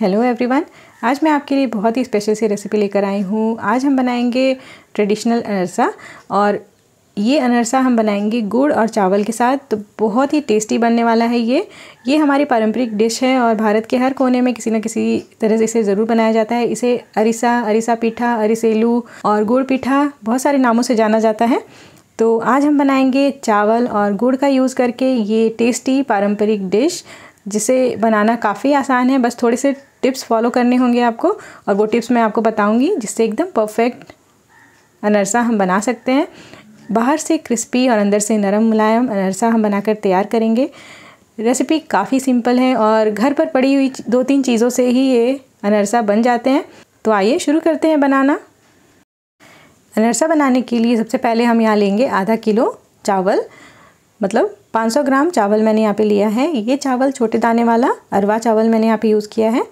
hello everyone आज मैं आपके लिए बहुत ही स्पेशल सी रेसिपी लेकर आई हूँ आज हम बनाएंगे ट्रेडिशनल अनरसा और ये अनरसा हम बनाएंगे गुड़ और चावल के साथ तो बहुत ही टेस्टी बनने वाला है ये ये हमारी पारंपरिक डिश है और भारत के हर कोने में किसी न किसी तरह से इसे ज़रूर बनाया जाता है इसे अरिसा अरिसा पीठा अरिसेलू और गुड़ पीठा बहुत सारे नामों से जाना जाता है तो आज हम बनाएंगे चावल और गुड़ का यूज़ करके ये टेस्टी पारंपरिक डिश जिसे बनाना काफ़ी आसान है बस थोड़े से टिप्स फॉलो करने होंगे आपको और वो टिप्स मैं आपको बताऊंगी जिससे एकदम परफेक्ट अनरसा हम बना सकते हैं बाहर से क्रिस्पी और अंदर से नरम मुलायम अनरसा हम बनाकर तैयार करेंगे रेसिपी काफ़ी सिंपल है और घर पर पड़ी हुई दो तीन चीज़ों से ही ये अनरसा बन जाते हैं तो आइए शुरू करते हैं बनाना अनरसा बनाने के लिए सबसे पहले हम यहाँ लेंगे आधा किलो चावल मतलब 500 ग्राम चावल मैंने यहाँ पे लिया है ये चावल छोटे दाने वाला अरवा चावल मैंने यहाँ पे यूज़ किया है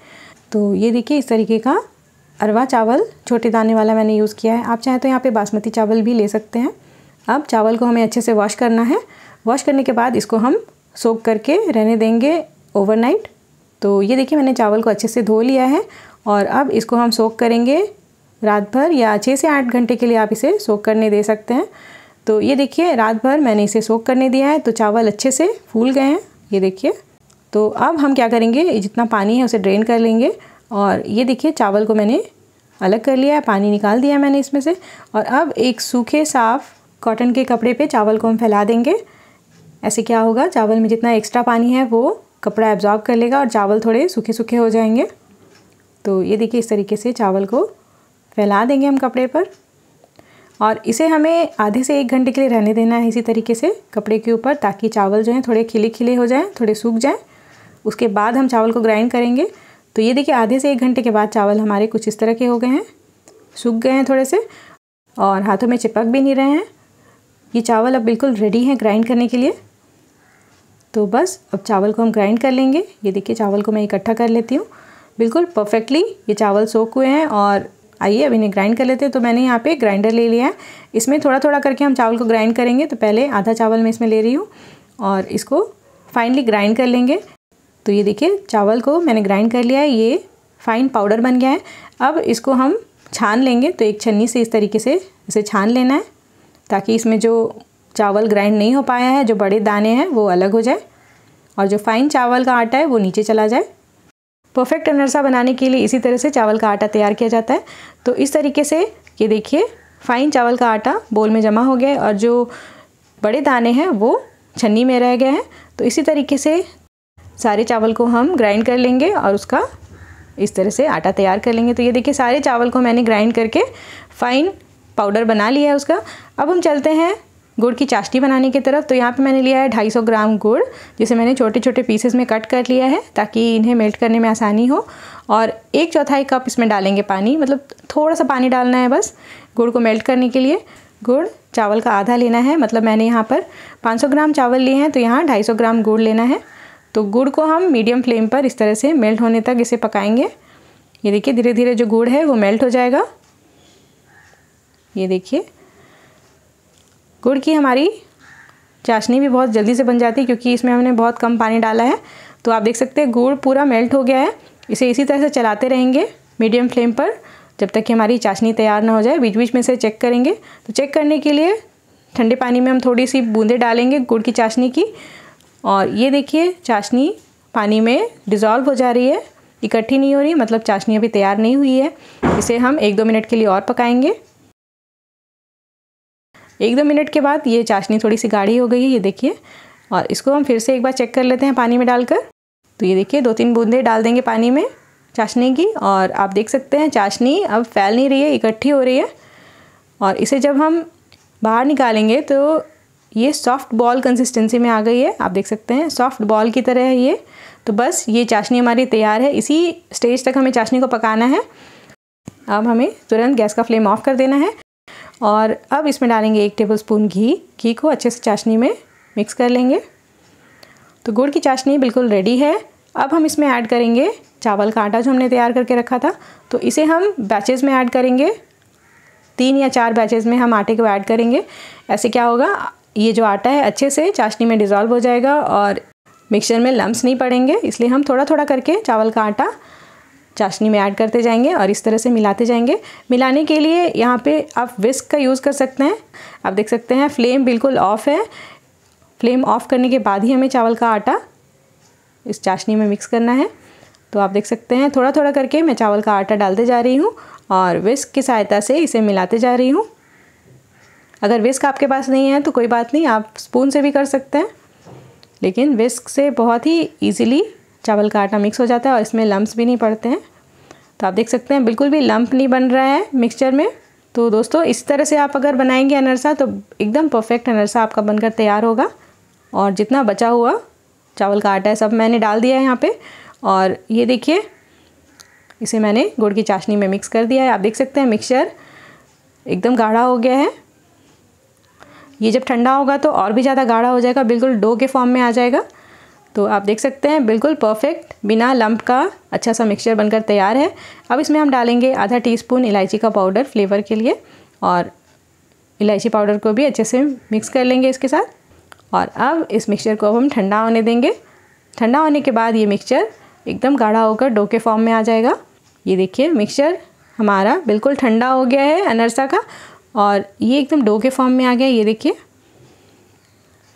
तो ये देखिए इस तरीके का अरवा चावल छोटे दाने वाला मैंने यूज़ किया है आप चाहें तो यहाँ पे बासमती चावल भी ले सकते हैं अब चावल को हमें अच्छे से वॉश करना है वॉश करने के बाद इसको हम सोक करके रहने देंगे ओवरनाइट तो ये देखिए मैंने चावल को अच्छे से धो लिया है और अब इसको हम सोक करेंगे रात भर या छः से आठ घंटे के लिए आप इसे सोक करने दे सकते हैं तो ये देखिए रात भर मैंने इसे सोख करने दिया है तो चावल अच्छे से फूल गए हैं ये देखिए तो अब हम क्या करेंगे जितना पानी है उसे ड्रेन कर लेंगे और ये देखिए चावल को मैंने अलग कर लिया है पानी निकाल दिया मैंने इसमें से और अब एक सूखे साफ़ कॉटन के कपड़े पे चावल को हम फैला देंगे ऐसे क्या होगा चावल में जितना एक्स्ट्रा पानी है वो कपड़ा एब्जॉर्ब कर लेगा और चावल थोड़े सूखे सूखे हो जाएंगे तो ये देखिए इस तरीके से चावल को फैला देंगे हम कपड़े पर और इसे हमें आधे से एक घंटे के लिए रहने देना है इसी तरीके से कपड़े के ऊपर ताकि चावल जो हैं थोड़े खिले खिले हो जाएँ थोड़े सूख जाएँ उसके बाद हम चावल को ग्राइंड करेंगे तो ये देखिए आधे से एक घंटे के बाद चावल हमारे कुछ इस तरह के हो गए हैं सूख गए हैं थोड़े से और हाथों में चिपक भी नहीं रहे हैं ये चावल अब बिल्कुल रेडी हैं ग्राइंड करने के लिए तो बस अब चावल को हम ग्राइंड कर लेंगे ये देखिए चावल को मैं इकट्ठा कर लेती हूँ बिल्कुल परफेक्टली ये चावल सोख हुए हैं और आइए अब इन्हें ग्राइंड कर लेते हैं तो मैंने यहाँ पे ग्राइंडर ले लिया है इसमें थोड़ा थोड़ा करके हम चावल को ग्राइंड करेंगे तो पहले आधा चावल मैं इसमें ले रही हूँ और इसको फाइनली ग्राइंड कर लेंगे तो ये देखिए चावल को मैंने ग्राइंड कर लिया है ये फाइन पाउडर बन गया है अब इसको हम छान लेंगे तो एक छन्नी से इस तरीके से इसे छान लेना है ताकि इसमें जो चावल ग्राइंड नहीं हो पाया है जो बड़े दाने हैं वो अलग हो जाए और जो फाइन चावल का आटा है वो नीचे चला जाए परफेक्ट अनरसा बनाने के लिए इसी तरह से चावल का आटा तैयार किया जाता है तो इस तरीके से ये देखिए फाइन चावल का आटा बोल में जमा हो गया और जो बड़े दाने हैं वो छन्नी में रह गए हैं तो इसी तरीके से सारे चावल को हम ग्राइंड कर लेंगे और उसका इस तरह से आटा तैयार कर लेंगे तो ये देखिए सारे चावल को मैंने ग्राइंड करके फाइन पाउडर बना लिया है उसका अब हम चलते हैं गुड़ की चाशनी बनाने की तरफ तो यहाँ पे मैंने लिया है 250 ग्राम गुड़ जिसे मैंने छोटे छोटे पीसेस में कट कर लिया है ताकि इन्हें मेल्ट करने में आसानी हो और एक चौथाई कप इसमें डालेंगे पानी मतलब थोड़ा सा पानी डालना है बस गुड़ को मेल्ट करने के लिए गुड़ चावल का आधा लेना है मतलब मैंने यहाँ पर पाँच ग्राम चावल लिए हैं तो यहाँ ढाई ग्राम गुड़ लेना है तो गुड़ को हम मीडियम फ्लेम पर इस तरह से मेल्ट होने तक इसे पकाएँगे ये देखिए धीरे धीरे जो गुड़ है वो मेल्ट हो जाएगा ये देखिए गुड़ की हमारी चाशनी भी बहुत जल्दी से बन जाती है क्योंकि इसमें हमने बहुत कम पानी डाला है तो आप देख सकते हैं गुड़ पूरा मेल्ट हो गया है इसे इसी तरह से चलाते रहेंगे मीडियम फ्लेम पर जब तक कि हमारी चाशनी तैयार ना हो जाए बीच बीच में से चेक करेंगे तो चेक करने के लिए ठंडे पानी में हम थोड़ी सी बूंदे डालेंगे गुड़ की चाशनी की और ये देखिए चाशनी पानी में डिज़ोल्व हो जा रही है इकट्ठी नहीं हो रही मतलब चाशनी अभी तैयार नहीं हुई है इसे हम एक दो मिनट के लिए और पकाएंगे एक दो मिनट के बाद ये चाशनी थोड़ी सी गाढ़ी हो गई है ये देखिए और इसको हम फिर से एक बार चेक कर लेते हैं पानी में डालकर तो ये देखिए दो तीन बूंदे डाल देंगे पानी में चाशनी की और आप देख सकते हैं चाशनी अब फैल नहीं रही है इकट्ठी हो रही है और इसे जब हम बाहर निकालेंगे तो ये सॉफ्ट बॉल कंसिस्टेंसी में आ गई है आप देख सकते हैं सॉफ्ट बॉल की तरह है ये तो बस ये चाशनी हमारी तैयार है इसी स्टेज तक हमें चाशनी को पकाना है अब हमें तुरंत गैस का फ्लेम ऑफ कर देना है और अब इसमें डालेंगे एक टेबल स्पून घी घी को अच्छे से चाशनी में मिक्स कर लेंगे तो गुड़ की चाशनी बिल्कुल रेडी है अब हम इसमें ऐड करेंगे चावल का आटा जो हमने तैयार करके रखा था तो इसे हम बैचेज़ में ऐड करेंगे तीन या चार बैचेज़ में हम आटे को ऐड करेंगे ऐसे क्या होगा ये जो आटा है अच्छे से चाशनी में डिज़ोल्व हो जाएगा और मिक्सचर में लम्स नहीं पड़ेंगे इसलिए हम थोड़ा थोड़ा करके चावल का आटा चाशनी में ऐड करते जाएंगे और इस तरह से मिलाते जाएंगे मिलाने के लिए यहाँ पे आप विस्क का यूज़ कर सकते हैं आप देख सकते हैं फ्लेम बिल्कुल ऑफ़ है फ्लेम ऑफ़ करने के बाद ही हमें चावल का आटा इस चाशनी में मिक्स करना है तो आप देख सकते हैं थोड़ा थोड़ा करके मैं चावल का आटा डालते जा रही हूँ और विस्क की सहायता से इसे मिलाते जा रही हूँ अगर विस्क आपके पास नहीं है तो कोई बात नहीं आप स्पून से भी कर सकते हैं लेकिन विस्क से बहुत ही ईजिली चावल का आटा मिक्स हो जाता है और इसमें लम्ब भी नहीं पड़ते हैं तो आप देख सकते हैं बिल्कुल भी लम्प नहीं बन रहा है मिक्सचर में तो दोस्तों इस तरह से आप अगर बनाएंगे अनरसा तो एकदम परफेक्ट अनरसा आपका बनकर तैयार होगा और जितना बचा हुआ चावल का आटा है सब मैंने डाल दिया है यहाँ पे और ये देखिए इसे मैंने गुड़ की चाशनी में मिक्स कर दिया है आप देख सकते हैं मिक्सचर एकदम गाढ़ा हो गया है ये जब ठंडा होगा तो और भी ज़्यादा गाढ़ा हो जाएगा बिल्कुल डो के फॉर्म में आ जाएगा तो आप देख सकते हैं बिल्कुल परफेक्ट बिना लंप का अच्छा सा मिक्सचर बनकर तैयार है अब इसमें हम डालेंगे आधा टीस्पून इलायची का पाउडर फ्लेवर के लिए और इलायची पाउडर को भी अच्छे से मिक्स कर लेंगे इसके साथ और अब इस मिक्सचर को अब हम ठंडा होने देंगे ठंडा होने के बाद ये मिक्सचर एकदम गाढ़ा होकर डो के फॉर्म में आ जाएगा ये देखिए मिक्सचर हमारा बिल्कुल ठंडा हो गया है अनरसा का और ये एकदम डो के फॉर्म में आ गया ये देखिए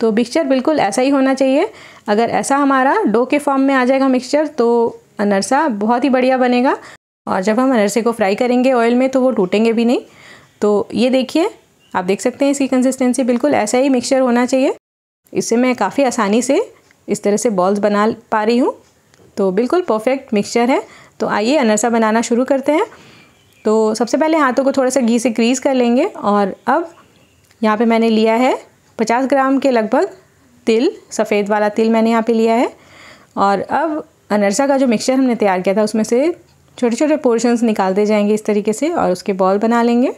तो मिक्सचर बिल्कुल ऐसा ही होना चाहिए अगर ऐसा हमारा डो के फॉर्म में आ जाएगा मिक्सचर तो अनरसा बहुत ही बढ़िया बनेगा और जब हम अनरसे को फ्राई करेंगे ऑयल में तो वो टूटेंगे भी नहीं तो ये देखिए आप देख सकते हैं इसकी कंसिस्टेंसी बिल्कुल ऐसा ही मिक्सचर होना चाहिए इससे मैं काफ़ी आसानी से इस तरह से बॉल्स बना पा रही हूँ तो बिल्कुल परफेक्ट मिक्सचर है तो आइए अनरसा बनाना शुरू करते हैं तो सबसे पहले हाथों को थोड़ा सा घी से ग्रीस कर लेंगे और अब यहाँ पे मैंने लिया है 50 ग्राम के लगभग तिल सफ़ेद वाला तिल मैंने यहाँ पे लिया है और अब अनरसा का जो मिक्सचर हमने तैयार किया था उसमें से छोटे छोटे पोर्शंस निकालते जाएंगे इस तरीके से और उसके बॉल बना लेंगे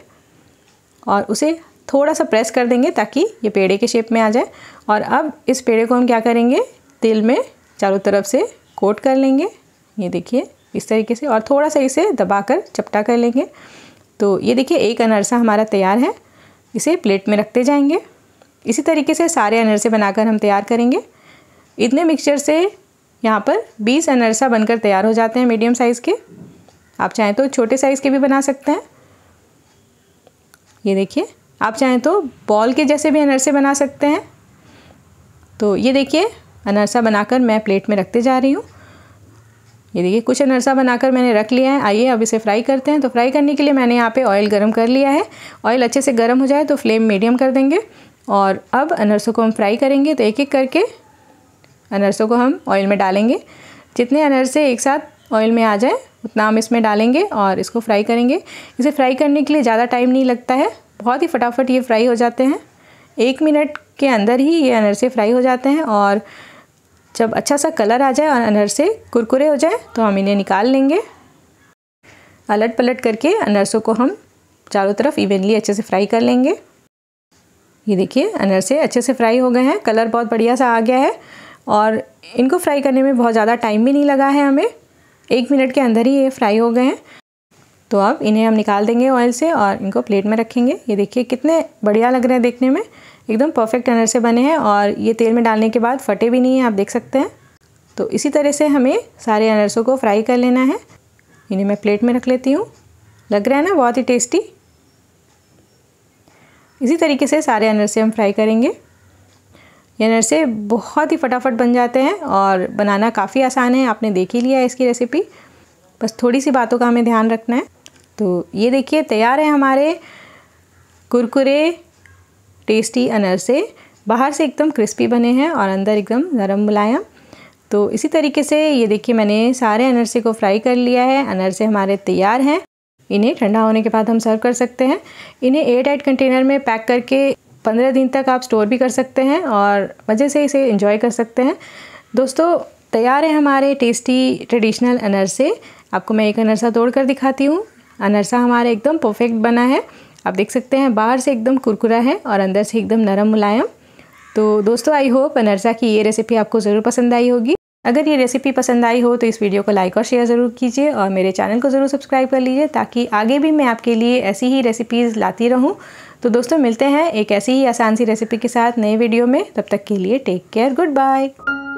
और उसे थोड़ा सा प्रेस कर देंगे ताकि ये पेड़े के शेप में आ जाए और अब इस पेड़े को हम क्या करेंगे तिल में चारों तरफ से कोट कर लेंगे ये देखिए इस तरीके से और थोड़ा सा इसे दबाकर चपटा कर लेंगे तो ये देखिए एक अनरसा हमारा तैयार है इसे प्लेट में रखते जाएंगे इसी तरीके से सारे अनरसे बनाकर हम तैयार करेंगे इतने मिक्सचर से यहाँ पर 20 अनरसा बनकर तैयार हो जाते हैं मीडियम साइज़ के आप चाहें तो छोटे साइज़ के भी बना सकते हैं ये देखिए आप चाहें तो बॉल के जैसे भी अनरसे बना सकते हैं तो ये देखिए अनरसा बनाकर मैं प्लेट में रखते जा रही हूँ ये देखिए कुछ अनरसा बनाकर मैंने रख लिया है आइए अब इसे फ्राई करते हैं तो फ्राई करने के लिए मैंने यहाँ पे ऑयल गरम कर लिया है ऑयल अच्छे से गरम हो जाए तो फ्लेम मीडियम कर देंगे और अब अनरसों को हम फ्राई करेंगे तो एक एक करके अनरसों को हम ऑयल में डालेंगे जितने अनरसे एक साथ ऑयल में आ जाए उतना हम इसमें डालेंगे और इसको फ्राई करेंगे इसे फ्राई करने के लिए ज़्यादा टाइम नहीं लगता है बहुत ही फटाफट ये फ्राई हो जाते हैं एक मिनट के अंदर ही ये अनरसे फ्राई हो जाते हैं और जब अच्छा सा कलर आ जाए और अनरसे कुरकुरे हो जाए तो हम इन्हें निकाल लेंगे अलट पलट करके अनरसों को हम चारों तरफ इवेनली अच्छे से फ्राई कर लेंगे ये देखिए अनरसे अच्छे से फ्राई हो गए हैं कलर बहुत बढ़िया सा आ गया है और इनको फ्राई करने में बहुत ज़्यादा टाइम भी नहीं लगा है हमें एक मिनट के अंदर ही ये फ्राई हो गए हैं तो अब इन्हें हम निकाल देंगे ऑयल से और इनको प्लेट में रखेंगे ये देखिए कितने बढ़िया लग रहे हैं देखने में एकदम परफेक्ट अनर से बने हैं और ये तेल में डालने के बाद फटे भी नहीं हैं आप देख सकते हैं तो इसी तरह से हमें सारे अनरसों को फ्राई कर लेना है इन्हें मैं प्लेट में रख लेती हूँ लग रहा है ना बहुत ही टेस्टी इसी तरीके से सारे अनरसे हम फ्राई करेंगे ये अनरसे बहुत ही फटाफट बन जाते हैं और बनाना काफ़ी आसान है आपने देख ही लिया है इसकी रेसिपी बस थोड़ी सी बातों का हमें ध्यान रखना है तो ये देखिए तैयार है हमारे कुरकुरे टेस्टी अनरसे बाहर से एकदम क्रिस्पी बने हैं और अंदर एकदम नरम मुलायम तो इसी तरीके से ये देखिए मैंने सारे अनरसे को फ्राई कर लिया है अनरसे हमारे तैयार हैं इन्हें ठंडा होने के बाद हम सर्व कर सकते हैं इन्हें एयर टाइट कंटेनर में पैक करके पंद्रह दिन तक आप स्टोर भी कर सकते हैं और मज़े से इसे इंजॉय कर सकते हैं दोस्तों तैयार है हमारे टेस्टी ट्रेडिशनल अनरसे आपको मैं एक अनरसा तोड़ कर दिखाती हूँ अनरसा हमारा एकदम परफेक्ट बना है आप देख सकते हैं बाहर से एकदम कुरकुरा है और अंदर से एकदम नरम मुलायम तो दोस्तों आई होप अनरसा की ये रेसिपी आपको ज़रूर पसंद आई होगी अगर ये रेसिपी पसंद आई हो तो इस वीडियो को लाइक और शेयर ज़रूर कीजिए और मेरे चैनल को ज़रूर सब्सक्राइब कर लीजिए ताकि आगे भी मैं आपके लिए ऐसी ही रेसिपीज़ लाती रहूँ तो दोस्तों मिलते हैं एक ऐसी ही आसान सी रेसिपी के साथ नए वीडियो में तब तक के लिए टेक केयर गुड बाय